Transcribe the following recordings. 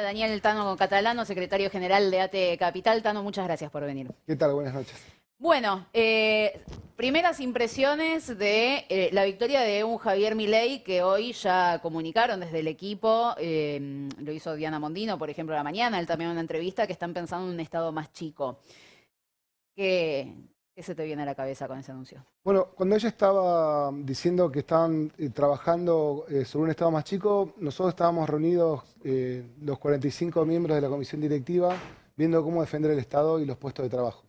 Daniel Tano Catalano, secretario general de AT Capital. Tano, muchas gracias por venir. ¿Qué tal? Buenas noches. Bueno, eh, primeras impresiones de eh, la victoria de un Javier Milei que hoy ya comunicaron desde el equipo, eh, lo hizo Diana Mondino, por ejemplo, la mañana, él también en una entrevista, que están pensando en un Estado más chico. ¿Qué se te viene a la cabeza con ese anuncio? Bueno, cuando ella estaba diciendo que estaban eh, trabajando eh, sobre un Estado más chico, nosotros estábamos reunidos eh, los 45 miembros de la comisión directiva viendo cómo defender el Estado y los puestos de trabajo.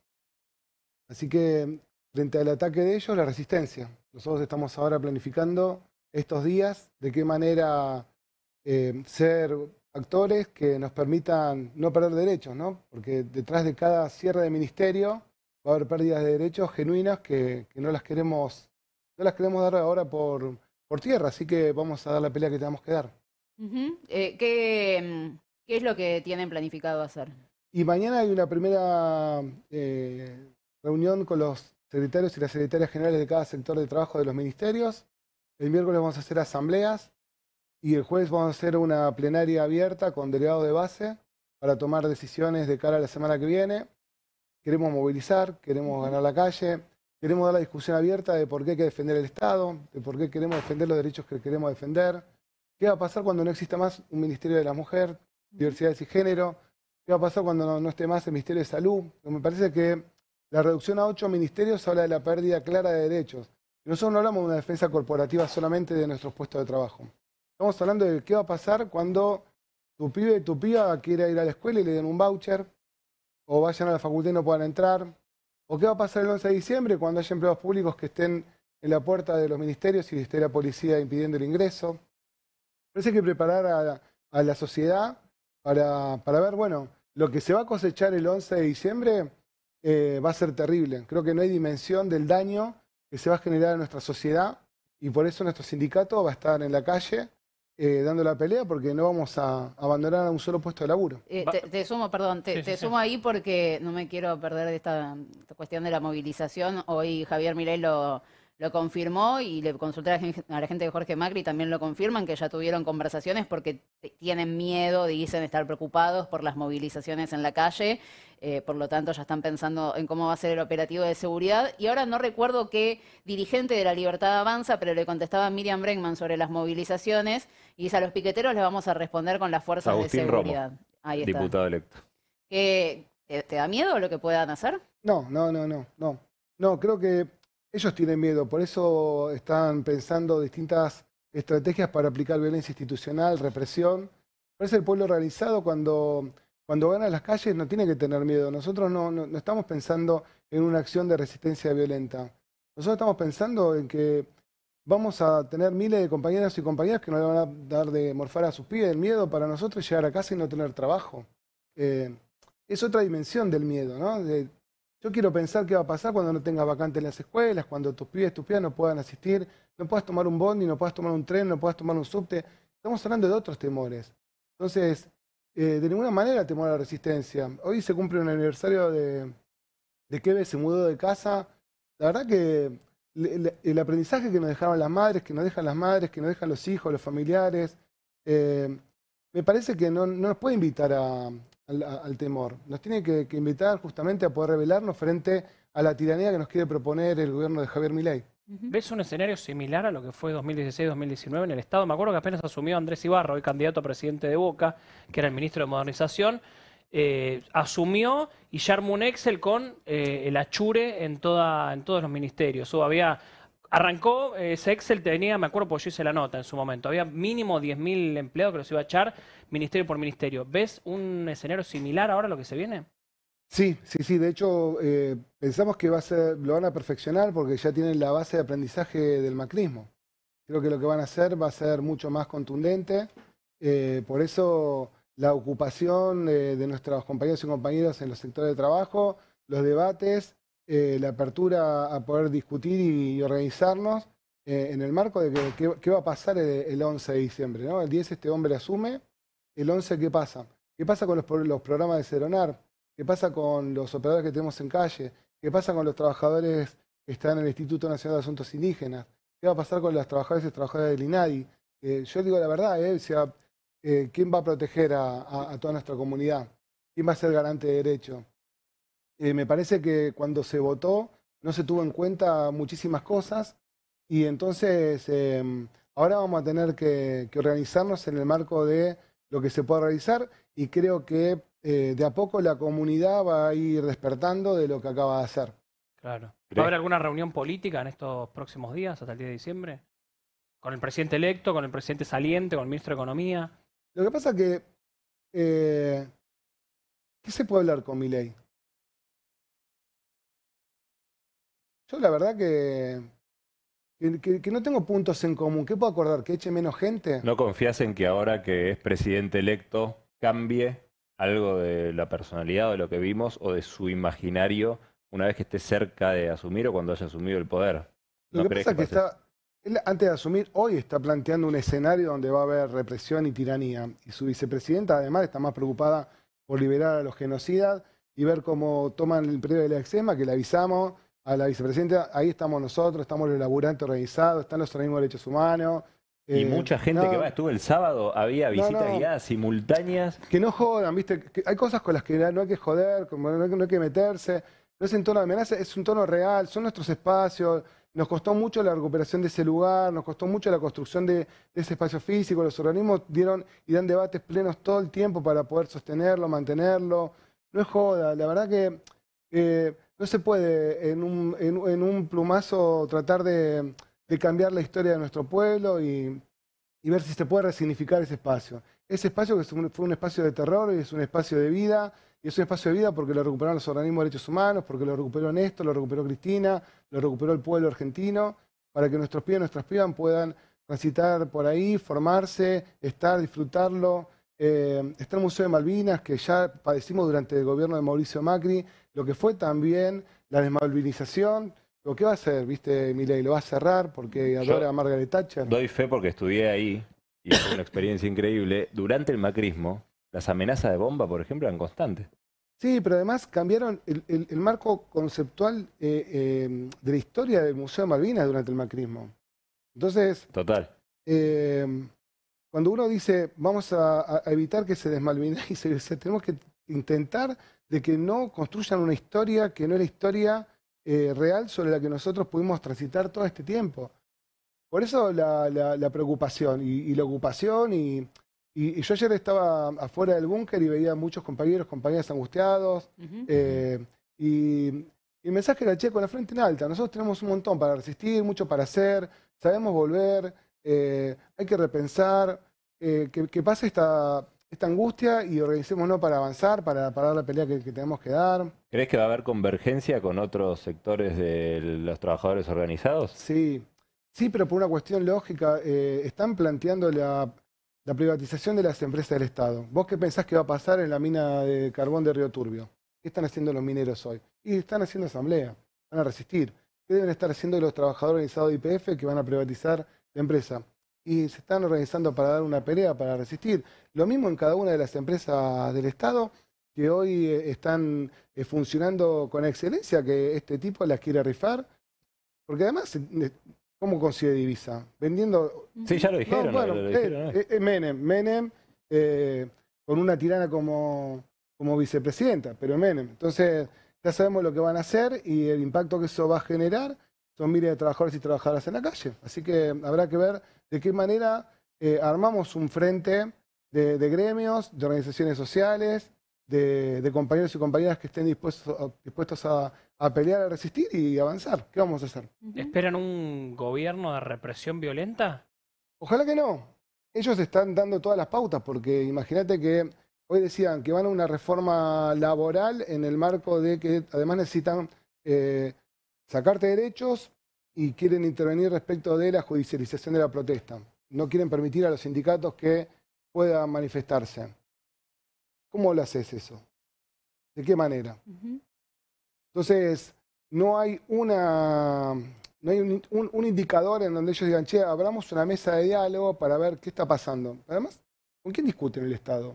Así que frente al ataque de ellos, la resistencia. Nosotros estamos ahora planificando estos días de qué manera ser actores que nos permitan no perder derechos, ¿no? Porque detrás de cada cierre de ministerio va a haber pérdidas de derechos genuinas que, no las queremos no las queremos dar ahora por, tierra, así que vamos a dar la pelea que tenemos que dar. Eh, mm, ¿qué, es lo que tienen planificado hacer? Y mañana hay una primera eh, reunión con los secretarios y las secretarias generales de cada sector de trabajo de los ministerios. El miércoles vamos a hacer asambleas y el jueves vamos a hacer una plenaria abierta con delegado de base para tomar decisiones de cara a la semana que viene queremos movilizar, queremos ganar la calle, queremos dar la discusión abierta de por qué hay que defender el Estado, de por qué queremos defender los derechos que queremos defender, qué va a pasar cuando no exista más un Ministerio de la Mujer, Diversidades y Género, qué va a pasar cuando no, esté más el Ministerio de Salud. Me parece que la reducción a ocho ministerios habla de la pérdida clara de derechos. Nosotros no hablamos de una defensa corporativa solamente de nuestros puestos de trabajo. Estamos hablando de qué va a pasar cuando tu pibe, tu piba quiera ir a la escuela y le den un voucher, o vayan a la facultad y no puedan entrar, o qué va a pasar el 11 de diciembre cuando haya empleados públicos que estén en la puerta de los ministerios y esté la policía impidiendo el ingreso. Parece que preparar a la, sociedad para, ver, bueno, lo que se va a cosechar el 11 de diciembre eh, va a ser terrible. Creo que no hay dimensión del daño que se va a generar a nuestra sociedad y por eso nuestro sindicato va a estar en la calle eh, dando la pelea porque no vamos a abandonar a un solo puesto de laburo. Eh, te, sumo, perdón, te, sumo ahí porque no me quiero perder de esta, cuestión de la movilización. Hoy Javier lo lo confirmó y le consulté a la gente de Jorge Macri, también lo confirman, que ya tuvieron conversaciones porque tienen miedo, dicen estar preocupados por las movilizaciones en la calle, eh, por lo tanto ya están pensando en cómo va a ser el operativo de seguridad. Y ahora no recuerdo qué dirigente de la Libertad Avanza, pero le contestaba a Miriam Bregman sobre las movilizaciones y dice, a los piqueteros les vamos a responder con las fuerzas de seguridad. Romo, Diputado electo. ¿te, ¿Te da miedo lo que puedan hacer? No, no, no, no, no. No, creo que ellos tienen miedo, por eso están pensando distintas estrategias para aplicar violencia institucional, represión. Por eso el pueblo organizado cuando, cuando gana las calles no tiene que tener miedo. Nosotros no, estamos pensando en una acción de resistencia violenta. Nosotros estamos pensando en que vamos a tener miles de compañeras y compañeras que no le van a dar de morfar a sus pies el miedo para nosotros llegar a casa y no tener trabajo. Eh, es otra dimensión del miedo, ¿no? Yo quiero pensar qué va a pasar cuando no tengas vacante en las escuelas, cuando tus pibes, tus pibas no puedan asistir, no puedas tomar un bondi, no puedas tomar un tren, no puedas tomar un subte. Estamos hablando de otros temores. Entonces, eh, de ninguna manera temor a la resistencia. Hoy se cumple un aniversario de, de se mudó de casa. La verdad que el, aprendizaje que nos dejaron las madres, que nos dejan las madres, que nos dejan los hijos, los familiares, eh, me parece que no nos puede invitar a, al, temor. Nos tiene que, invitar justamente a poder revelarnos frente a la tiranía que nos quiere proponer el gobierno de Javier Milei. ¿Ves un escenario similar a lo que fue 2016-2019 en el Estado? Me acuerdo que apenas asumió Andrés Ibarra, hoy candidato a presidente de Boca, que era el ministro de Modernización, eh, asumió y ya un Excel con eh, el achure en, toda, todos los ministerios. había Arrancó, eh, Excel Excel tenía, me acuerdo porque yo hice la nota en su momento, había mínimo 10.000 empleados que los iba a echar ministerio por ministerio. ¿Ves un escenario similar ahora a lo que se viene? Sí, sí, sí. De hecho, eh, pensamos que va a ser, lo van a perfeccionar porque ya tienen la base de aprendizaje del macrismo. Creo que lo que van a hacer va a ser mucho más contundente. Eh, por eso la ocupación de nuestros compañeros y compañeras en los sectores de trabajo, los debates eh, la apertura a poder discutir y, organizarnos eh, en el marco de qué va a pasar el, 11 de diciembre. El 10 este hombre asume, el 11 ¿qué pasa? ¿Qué pasa con los, programas de Ceronar? ¿Qué pasa con los operadores que tenemos en calle? ¿Qué pasa con los trabajadores que están en el Instituto Nacional de Asuntos Indígenas? ¿Qué va a pasar con las trabajadores y trabajadoras del INADI? Eh, yo digo la verdad, ¿quién va a proteger a, a toda nuestra comunidad? ¿Quién va a ser garante de derecho? Eh, me parece que cuando se votó no se tuvo en cuenta muchísimas cosas y entonces em, ahora vamos a tener que, organizarnos en el marco de lo que se puede realizar y creo que eh, de a poco la comunidad va a ir despertando de lo que acaba de hacer. Claro. ¿Va a haber alguna reunión política en estos próximos días, hasta el 10 de diciembre? ¿Con el presidente electo, con el presidente saliente, con el ministro de Economía? Lo que pasa que... Eh, ¿Qué se puede hablar con mi ley? Yo la verdad que, que, no tengo puntos en común. ¿Qué puedo acordar? ¿Que eche menos gente? ¿No confías en que ahora que es presidente electo cambie algo de la personalidad o de lo que vimos o de su imaginario una vez que esté cerca de asumir o cuando haya asumido el poder? lo que pasa es que, está, antes de asumir, hoy está planteando un escenario donde va a haber represión y tiranía. Y su vicepresidenta, además, está más preocupada por liberar a los genocidas y ver cómo toman el periodo de la exema, que le avisamos, a la vicepresidenta, ahí estamos nosotros, estamos los laburantes organizados, están los organismos de derechos humanos. y eh, mucha gente que va, estuvo el sábado, había visitas guiadas simultáneas. Que no jodan, viste, hay cosas con las que no hay que joder, no, hay, que meterse, no es en tono de amenaza, es un tono real, son nuestros espacios, nos costó mucho la recuperación de ese lugar, nos costó mucho la construcción de, ese espacio físico. Los organismos dieron y dan debates plenos todo el tiempo para poder sostenerlo, mantenerlo. No es joda, la verdad que eh, no se puede en un, plumazo tratar de, cambiar la historia de nuestro pueblo y, ver si se puede resignificar ese espacio. Ese espacio que fue un espacio de terror y es un espacio de vida, y es un espacio de vida porque lo recuperaron los organismos de derechos humanos, porque lo recuperó Néstor, lo recuperó Cristina, lo recuperó el pueblo argentino, para que nuestros pibes y nuestras pibas puedan transitar por ahí, formarse, estar, disfrutarlo, eh, está el Museo de Malvinas, que ya padecimos durante el gobierno de Mauricio Macri, lo que fue también la desmalvinización. Lo que va a hacer, viste, Milei, lo va a cerrar porque adora a Margaret Thatcher. Doy fe porque estudié ahí y fue una experiencia increíble. Durante el macrismo, las amenazas de bomba, por ejemplo, eran constantes. Sí, pero además cambiaron el, marco conceptual eh, eh, de la historia del Museo de Malvinas durante el macrismo. Entonces. Total. Eh, cuando uno dice, vamos a, evitar que se y se, tenemos que intentar de que no construyan una historia que no es la historia eh, real sobre la que nosotros pudimos transitar todo este tiempo. Por eso la, preocupación y, la ocupación. Y, yo ayer estaba afuera del búnker y veía muchos compañeros, compañeras angustiados. Eh, y y el mensaje era, che, con la frente en alta, nosotros tenemos un montón para resistir, mucho para hacer, sabemos volver, eh, hay que repensar, eh, que, pase esta, angustia y organicémonos para avanzar, para parar la pelea que, tenemos que dar. ¿Crees que va a haber convergencia con otros sectores de los trabajadores organizados? Sí, sí, pero por una cuestión lógica, eh, están planteando la, la privatización de las empresas del Estado. ¿Vos qué pensás que va a pasar en la mina de carbón de Río Turbio? ¿Qué están haciendo los mineros hoy? Y están haciendo asamblea, van a resistir. ¿Qué deben estar haciendo los trabajadores organizados de IPF que van a privatizar empresa. Y se están organizando para dar una pelea, para resistir. Lo mismo en cada una de las empresas del Estado que hoy eh, están eh, funcionando con excelencia, que este tipo las quiere rifar. Porque además, eh, ¿cómo consigue divisa? Vendiendo... Sí, ya lo dijeron. bueno, Menem, Menem, con una tirana como, como vicepresidenta, pero Menem. Entonces, ya sabemos lo que van a hacer y el impacto que eso va a generar son miles de trabajadores y trabajadoras en la calle. Así que habrá que ver de qué manera eh, armamos un frente de, gremios, de organizaciones sociales, de, compañeros y compañeras que estén dispuestos, a, dispuestos a, pelear, a resistir y avanzar. ¿Qué vamos a hacer? ¿Esperan un gobierno de represión violenta? Ojalá que no. Ellos están dando todas las pautas, porque imagínate que hoy decían que van a una reforma laboral en el marco de que además necesitan eh, sacarte derechos y quieren intervenir respecto de la judicialización de la protesta. No quieren permitir a los sindicatos que puedan manifestarse. ¿Cómo lo haces eso? ¿De qué manera? Entonces, no hay una no hay un, indicador en donde ellos digan, che, abramos una mesa de diálogo para ver qué está pasando. Además, ¿con quién discuten el Estado?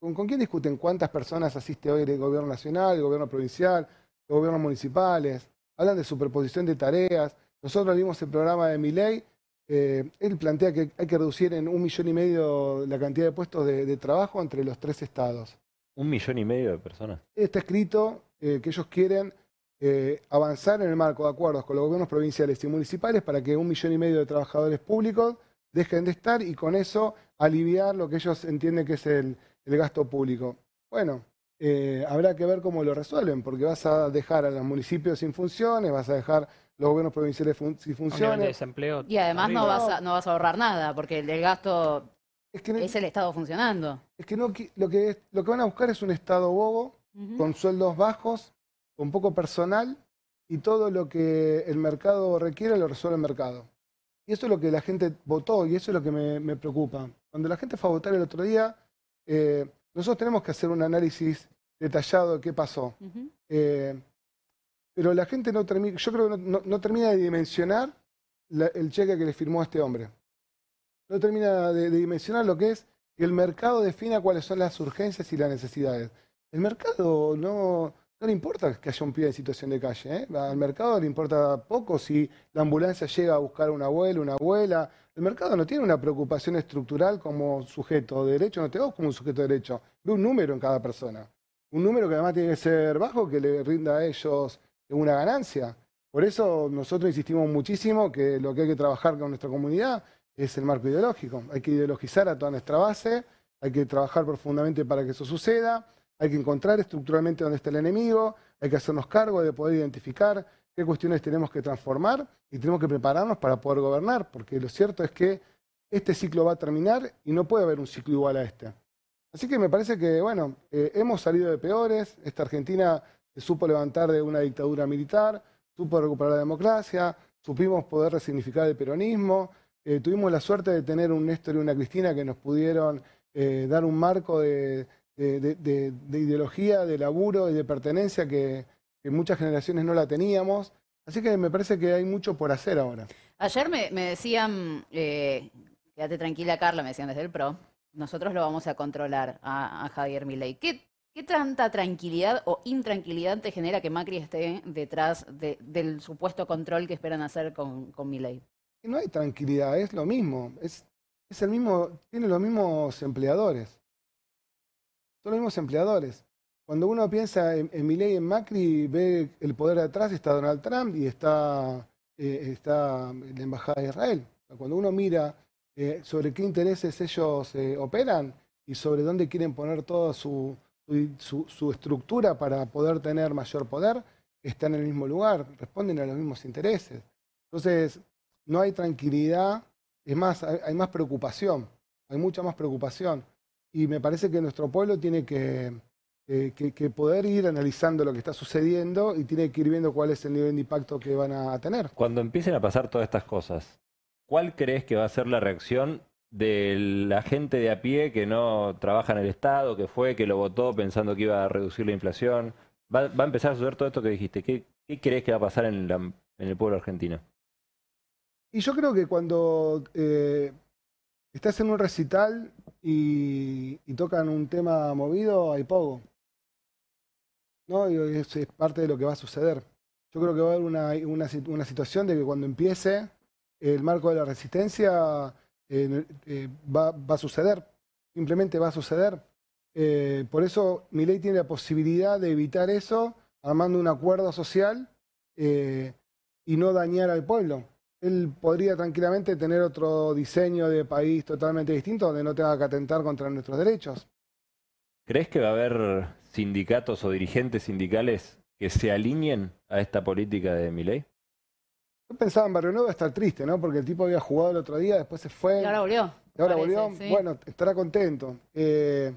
¿Con, con quién discuten cuántas personas asiste hoy el gobierno nacional, el gobierno provincial, los gobiernos municipales? hablan de superposición de tareas. Nosotros vimos el programa de Miley, eh, él plantea que hay que reducir en un millón y medio la cantidad de puestos de, trabajo entre los tres estados. Un millón y medio de personas. Está escrito eh, que ellos quieren eh, avanzar en el marco de acuerdos con los gobiernos provinciales y municipales para que un millón y medio de trabajadores públicos dejen de estar y con eso aliviar lo que ellos entienden que es el gasto público. Bueno, eh, habrá que ver cómo lo resuelven, porque vas a dejar a los municipios sin funciones, vas a dejar los gobiernos provinciales sin funciones. y además no vas, a, ahorrar nada, porque el, gasto es, el Estado funcionando. Es que, no, lo, que lo que van a buscar es un Estado bobo, con sueldos bajos, con poco personal, y todo lo que el mercado requiere lo resuelve el mercado. Y eso es lo que la gente votó y eso es lo que me, preocupa. Cuando la gente fue a votar el otro día, eh, nosotros tenemos que hacer un análisis detallado de qué pasó. Eh, pero la gente no termina, yo creo que no, termina de dimensionar el cheque que le firmó a este hombre. No termina de, de, dimensionar lo que es que el mercado defina cuáles son las urgencias y las necesidades. El mercado no, no le importa que haya un pie en situación de calle. ¿eh? Al mercado le importa poco si la ambulancia llega a buscar a un abuelo, una abuela. El mercado no tiene una preocupación estructural como sujeto de derecho, no te como un sujeto de derecho. Ve un número en cada persona. Un número que además tiene que ser bajo, que le rinda a ellos una ganancia. Por eso nosotros insistimos muchísimo que lo que hay que trabajar con nuestra comunidad es el marco ideológico. Hay que ideologizar a toda nuestra base, hay que trabajar profundamente para que eso suceda hay que encontrar estructuralmente dónde está el enemigo, hay que hacernos cargo de poder identificar qué cuestiones tenemos que transformar y tenemos que prepararnos para poder gobernar, porque lo cierto es que este ciclo va a terminar y no puede haber un ciclo igual a este. Así que me parece que, bueno, eh, hemos salido de peores, esta Argentina se supo levantar de una dictadura militar, supo recuperar la democracia, supimos poder resignificar el peronismo, eh, tuvimos la suerte de tener un Néstor y una Cristina que nos pudieron eh, dar un marco de, de, ideología, de laburo y de pertenencia que, en muchas generaciones no la teníamos. Así que me parece que hay mucho por hacer ahora. Ayer me, decían, eh, quédate tranquila Carla, me decían desde el PRO, nosotros lo vamos a controlar a, Javier Milei. ¿Qué, tanta tranquilidad o intranquilidad te genera que Macri esté detrás del supuesto control que esperan hacer con, con Milei? No hay tranquilidad, es lo mismo, es, el mismo, tiene los mismos empleadores son los mismos empleadores. Cuando uno piensa en, Miley y en Macri, ve el poder atrás, está Donald Trump y está, eh, está la Embajada de Israel. Cuando uno mira eh, sobre qué intereses ellos eh, operan y sobre dónde quieren poner toda su, estructura para poder tener mayor poder, están en el mismo lugar, responden a los mismos intereses. Entonces, no hay tranquilidad, es más, hay más preocupación, hay mucha más preocupación y me parece que nuestro pueblo tiene eh, que, poder ir analizando lo que está sucediendo y tiene que ir viendo cuál es el nivel de impacto que van a tener. Cuando empiecen a pasar todas estas cosas, ¿cuál crees que va a ser la reacción de la gente de a pie que no trabaja en el Estado, que fue, que lo votó pensando que iba a reducir la inflación? ¿Va, a empezar a suceder todo esto que dijiste? ¿Qué, crees que va a pasar en, el pueblo argentino? Y yo creo que cuando eh, estás en un recital y, tocan un tema movido, hay poco. ¿no? es, parte de lo que va a suceder. Yo creo que va a haber una, situación de que cuando empiece el marco de la resistencia eh, va, va, a suceder, simplemente va a suceder. Eh, por eso mi ley tiene la posibilidad de evitar eso armando un acuerdo social eh, y no dañar al pueblo él podría tranquilamente tener otro diseño de país totalmente distinto donde no tenga que atentar contra nuestros derechos. ¿Crees que va a haber sindicatos o dirigentes sindicales que se alineen a esta política de ley? Yo pensaba en Barrio Nuevo estar triste, ¿no? Porque el tipo había jugado el otro día, después se fue. Y ahora volvió. ahora volvió. Bueno, estará contento. Eh,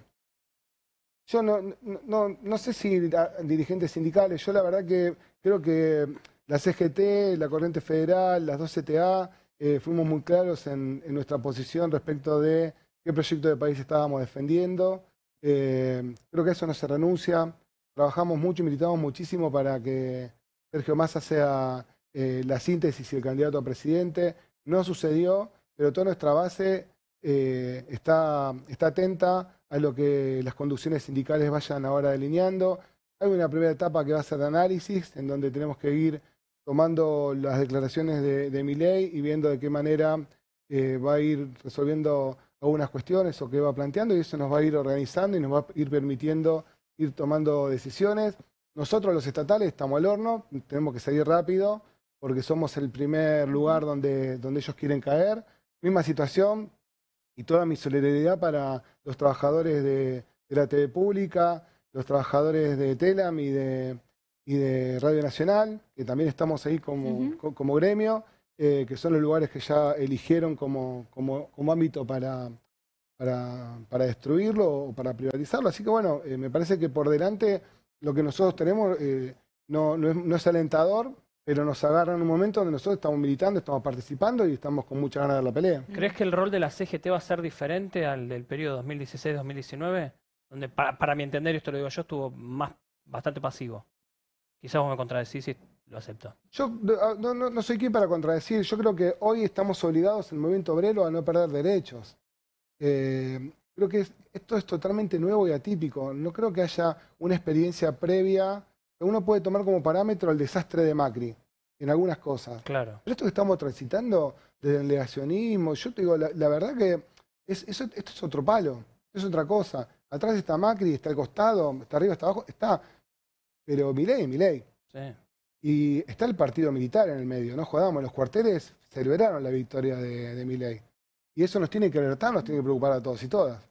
yo no, no, no sé si dirigentes sindicales, yo la verdad que creo que la CGT, la Corriente Federal, las dos CTA, eh, fuimos muy claros en, nuestra posición respecto de qué proyecto de país estábamos defendiendo. Eh, creo que eso no se renuncia. Trabajamos mucho y militamos muchísimo para que Sergio Massa sea eh, la síntesis y el candidato a presidente. No sucedió, pero toda nuestra base está, está atenta a lo que las conducciones sindicales vayan ahora delineando. Hay una primera etapa que va a ser de análisis, en donde tenemos que ir tomando las declaraciones de, mi ley y viendo de qué manera eh, va a ir resolviendo algunas cuestiones o qué va planteando y eso nos va a ir organizando y nos va a ir permitiendo ir tomando decisiones. Nosotros los estatales estamos al horno, tenemos que salir rápido porque somos el primer lugar donde, donde ellos quieren caer. Misma situación y toda mi solidaridad para los trabajadores de, de la TV pública, los trabajadores de Telam y de, y de Radio Nacional, que también estamos ahí como, gremio, eh, que son los lugares que ya eligieron como, como, ámbito para, para, para, destruirlo o para privatizarlo. Así que bueno, eh, me parece que por delante lo que nosotros tenemos eh, no, no, es, alentador, pero nos agarra en un momento donde nosotros estamos militando, estamos participando y estamos con mucha ganas de la pelea. ¿Crees que el rol de la CGT va a ser diferente al del periodo 2016-2019? Donde, para, para mi entender, esto lo digo yo, estuvo más bastante pasivo. Quizás vos me contradecís si lo acepto. Yo ah, no, soy quien para contradecir. Yo creo que hoy estamos obligados en el movimiento obrero a no perder derechos. Eh, creo que esto es totalmente nuevo y atípico. No creo que haya una experiencia previa que uno puede tomar como parámetro el desastre de Macri en algunas cosas. Claro. Pero esto que estamos transitando desde el negacionismo, yo te digo, la, verdad que esto es otro palo, es otra cosa. Atrás está Macri, está al costado, está arriba, está abajo, está. Pero Milei Y está el partido militar en el medio, no jodamos, los cuarteles celebraron la victoria de, de Y eso nos tiene que alertar, nos tiene que preocupar a todos y todas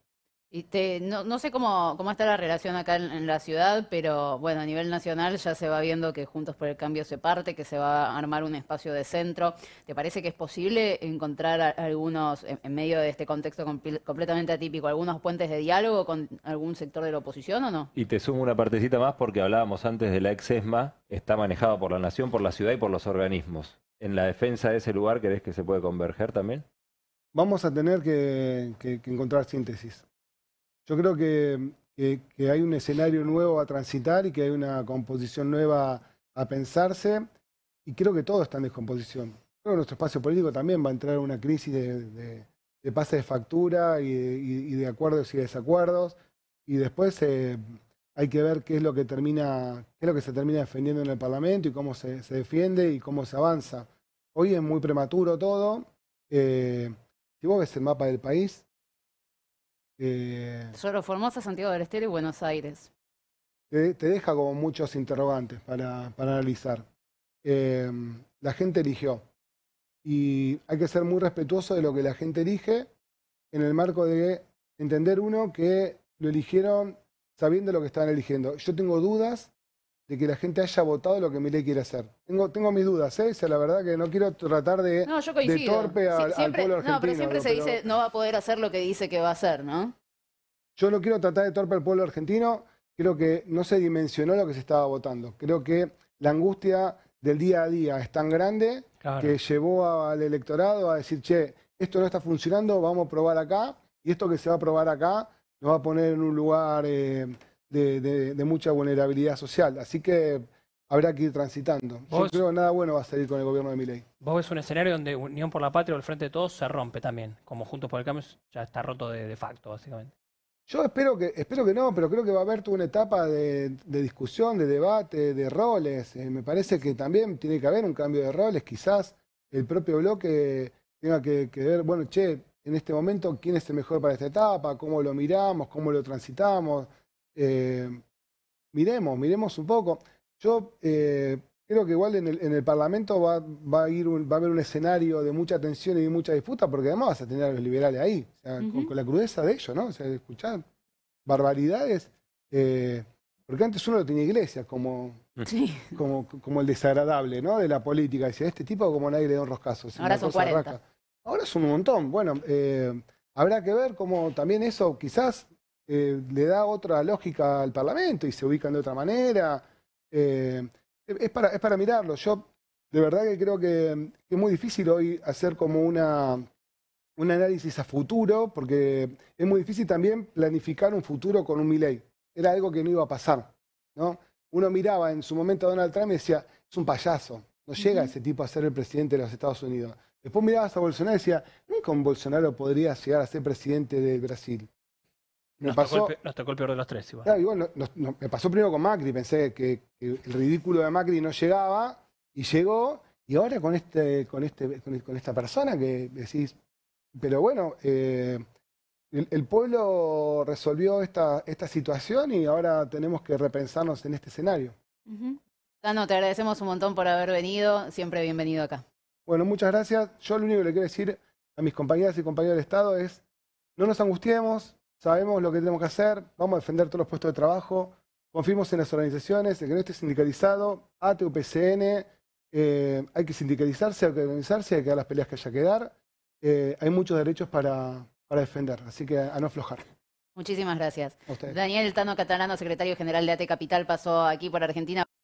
no, sé cómo, está la relación acá en, la ciudad, pero bueno, a nivel nacional ya se va viendo que Juntos por el Cambio se parte, que se va a armar un espacio de centro. ¿Te parece que es posible encontrar algunos, en, medio de este contexto completamente atípico, algunos puentes de diálogo con algún sector de la oposición o no? Y te sumo una partecita más porque hablábamos antes de la exesma está manejada por la Nación, por la ciudad y por los organismos. ¿En la defensa de ese lugar crees que se puede converger también? Vamos a tener que encontrar síntesis. Yo creo que, hay un escenario nuevo a transitar y que hay una composición nueva a pensarse. Y creo que todo está en descomposición. Creo que nuestro espacio político también va a entrar en una crisis de, de pase de factura y de, acuerdos y desacuerdos. Y después eh, hay que ver qué es lo que termina, qué que se termina defendiendo en el Parlamento y cómo se, defiende y cómo se avanza. Hoy es muy prematuro todo. Eh, si vos ves el mapa del país, eh, Solo Formosa, Santiago del Estero y Buenos Aires. Te, deja como muchos interrogantes para, analizar. Eh, la gente eligió y hay que ser muy respetuoso de lo que la gente elige en el marco de entender uno que lo eligieron sabiendo lo que estaban eligiendo. Yo tengo dudas de que la gente haya votado lo que Milei quiere hacer. Tengo, mis dudas, ¿eh? O sea, la verdad que no quiero tratar de, torpe al, pueblo argentino. No, pero siempre se dice no va a poder hacer lo que dice que va a hacer, ¿no? Yo no quiero tratar de torpe al pueblo argentino. Creo que no se dimensionó lo que se estaba votando. Creo que la angustia del día a día es tan grande que llevó al electorado a decir, che, esto no está funcionando, vamos a probar acá, y esto que se va a probar acá nos va a poner en un lugar... Eh, de, mucha vulnerabilidad social. Así que habrá que ir transitando. Yo creo que nada bueno va a salir con el gobierno de Miley. Vos ves un escenario donde Unión por la Patria o el Frente de Todos se rompe también, como Juntos por el Cambio ya está roto de, de facto, básicamente. Yo espero que, espero que no, pero creo que va a haber toda una etapa de, discusión, de debate, de roles. Eh, me parece que también tiene que haber un cambio de roles. Quizás el propio bloque tenga que, que ver, bueno, che, en este momento, ¿quién es el mejor para esta etapa? ¿Cómo lo miramos? ¿Cómo lo transitamos? Eh, miremos, miremos un poco. Yo eh, creo que igual en el, en el Parlamento va, va, a ir va a haber un escenario de mucha tensión y de mucha disputa, porque además vas a tener a los liberales ahí, con, la crudeza de ellos, ¿no? O sea, escuchar barbaridades. Eh, porque antes uno lo tenía iglesia como, como, como el desagradable ¿no? de la política. Decía, este tipo como nadie le da un roscazo Ahora son 40. Ahora es un montón. Bueno, habrá que ver cómo también eso quizás eh, le da otra lógica al Parlamento y se ubican de otra manera. Eh, es, para, mirarlo. Yo de verdad que creo que, es muy difícil hoy hacer como una, un análisis a futuro, porque es muy difícil también planificar un futuro con un Milei. Era algo que no iba a pasar. ¿no? Uno miraba en su momento a Donald Trump y decía, es un payaso, no llega ese tipo a ser el presidente de los Estados Unidos. Después mirabas a Bolsonaro y decía, nunca un Bolsonaro podría llegar a ser presidente de Brasil nos, tocó el, peor de los tres. Igual. me pasó primero con Macri, pensé que, el ridículo de Macri no llegaba y llegó, y ahora con, este, con, este, con, esta persona que decís, pero bueno, eh, el, pueblo resolvió esta, esta situación y ahora tenemos que repensarnos en este escenario. Uh te agradecemos un montón por haber venido, siempre bienvenido acá. Bueno, muchas gracias. Yo lo único que le quiero decir a mis compañeras y compañeros de Estado es, no nos angustiemos, sabemos lo que tenemos que hacer, vamos a defender todos los puestos de trabajo, confiemos en las organizaciones, el que no esté sindicalizado, ATUPCN, eh, hay que sindicalizarse, hay que organizarse, hay que dar las peleas que haya que dar, eh, hay muchos derechos para, para defender, así que a no aflojar. Muchísimas gracias. Daniel Tano Catalano, secretario general de AT Capital, pasó aquí por Argentina.